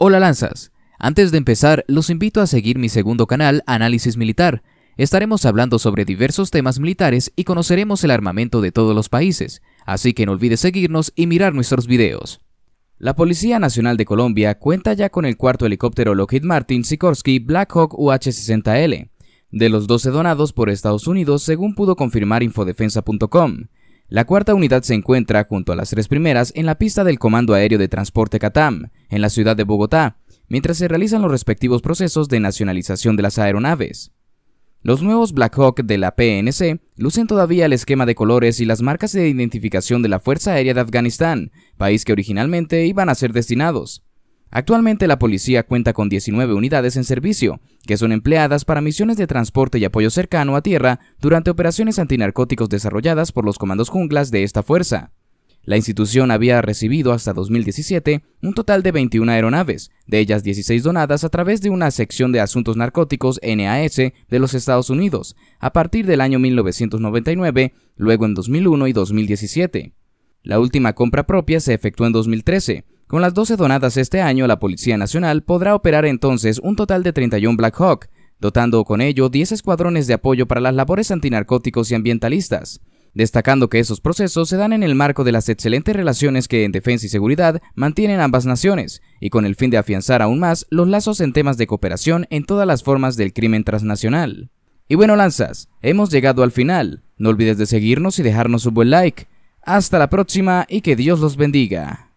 Hola Lanzas, antes de empezar los invito a seguir mi segundo canal Análisis Militar. Estaremos hablando sobre diversos temas militares y conoceremos el armamento de todos los países, así que no olvides seguirnos y mirar nuestros videos. La Policía Nacional de Colombia cuenta ya con el cuarto helicóptero Lockheed Martin Sikorsky Black Hawk UH-60L, de los 12 donados por Estados Unidos según pudo confirmar infodefensa.com. La cuarta unidad se encuentra, junto a las tres primeras, en la pista del Comando Aéreo de Transporte Catam, en la ciudad de Bogotá, mientras se realizan los respectivos procesos de nacionalización de las aeronaves. Los nuevos Black Hawk de la PNC lucen todavía el esquema de colores y las marcas de identificación de la Fuerza Aérea de Afganistán, país que originalmente iban a ser destinados, Actualmente la policía cuenta con 19 unidades en servicio, que son empleadas para misiones de transporte y apoyo cercano a tierra durante operaciones antinarcóticos desarrolladas por los comandos junglas de esta fuerza. La institución había recibido hasta 2017 un total de 21 aeronaves, de ellas 16 donadas a través de una sección de asuntos narcóticos NAS de los Estados Unidos, a partir del año 1999, luego en 2001 y 2017. La última compra propia se efectuó en 2013, con las 12 donadas este año, la Policía Nacional podrá operar entonces un total de 31 Black Hawk, dotando con ello 10 escuadrones de apoyo para las labores antinarcóticos y ambientalistas, destacando que esos procesos se dan en el marco de las excelentes relaciones que en defensa y seguridad mantienen ambas naciones, y con el fin de afianzar aún más los lazos en temas de cooperación en todas las formas del crimen transnacional. Y bueno, lanzas, hemos llegado al final. No olvides de seguirnos y dejarnos un buen like. Hasta la próxima y que Dios los bendiga.